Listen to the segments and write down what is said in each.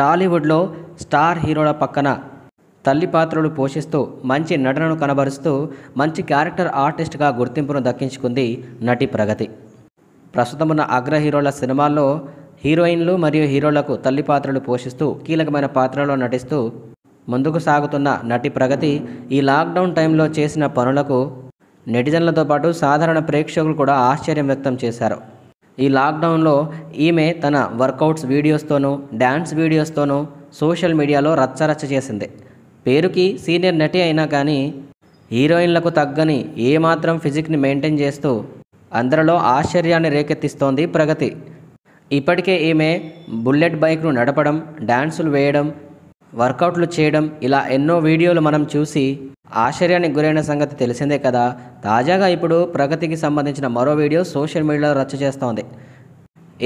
టాలీవుడ్లో స్టార్ హీరోల పక్కన తల్లి పాత్రలు పోషిస్తూ మంచి నటనను కనబరుస్తూ మంచి క్యారెక్టర్ ఆర్టిస్ట్గా గుర్తింపును దక్కించుకుంది నటి ప్రగతి ప్రస్తుతమున్న అగ్ర హీరోల సినిమాల్లో హీరోయిన్లు మరియు హీరోలకు తల్లి పాత్రలు పోషిస్తూ కీలకమైన పాత్రలో నటిస్తూ ముందుకు సాగుతున్న నటి ప్రగతి ఈ లాక్డౌన్ టైంలో చేసిన పనులకు నెటిజన్లతో పాటు సాధారణ ప్రేక్షకులు కూడా ఆశ్చర్యం వ్యక్తం చేశారు ఈ లాక్డౌన్లో ఈమె తన వర్కౌట్స్ వీడియోస్తోనూ డ్యాన్స్ వీడియోస్తోనూ సోషల్ మీడియాలో రచ్చరచ్చ చేసింది పేరుకి సీనియర్ నటి అయినా కానీ హీరోయిన్లకు తగ్గని ఏమాత్రం ఫిజిక్ని మెయింటైన్ చేస్తూ అందరిలో ఆశ్చర్యాన్ని రేకెత్తిస్తోంది ప్రగతి ఇప్పటికే ఈమె బుల్లెట్ బైక్ను నడపడం డ్యాన్సులు వేయడం వర్కౌట్లు చేయడం ఇలా ఎన్నో వీడియోలు మనం చూసి ఆశ్చర్యానికి గురైన సంగతి తెలిసిందే కదా తాజాగా ఇప్పుడు ప్రగతికి సంబంధించిన మరో వీడియో సోషల్ మీడియాలో రచ్చ చేస్తోంది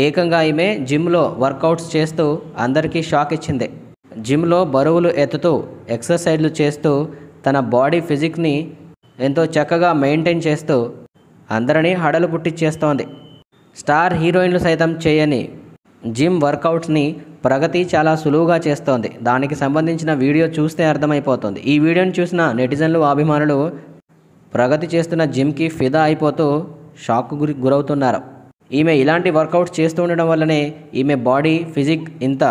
ఏకంగా ఈమె జిమ్లో వర్కౌట్స్ చేస్తూ అందరికీ షాక్ ఇచ్చింది జిమ్లో బరువులు ఎత్తుతూ ఎక్సర్సైజ్లు చేస్తూ తన బాడీ ఫిజిక్ని ఎంతో చక్కగా మెయింటైన్ చేస్తూ అందరినీ హడలు పుట్టించేస్తోంది స్టార్ హీరోయిన్లు సైతం చేయని జిమ్ వర్కౌట్స్ని ప్రగతి చాలా సులువుగా చేస్తోంది దానికి సంబంధించిన వీడియో చూస్తే అర్థమైపోతుంది ఈ వీడియోని చూసిన నెటిజన్లు అభిమానులు ప్రగతి చేస్తున్న జిమ్కి ఫిదా అయిపోతూ షాక్ గురి గురవుతున్నారు ఈమె ఇలాంటి వర్కౌట్స్ చేస్తూ ఉండడం వల్లనే ఈమె బాడీ ఫిజిక్ ఇంత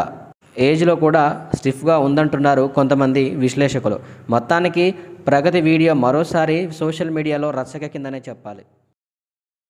ఏజ్లో కూడా స్టిఫ్గా ఉందంటున్నారు కొంతమంది విశ్లేషకులు మొత్తానికి ప్రగతి వీడియో మరోసారి సోషల్ మీడియాలో రచక కిందనే చెప్పాలి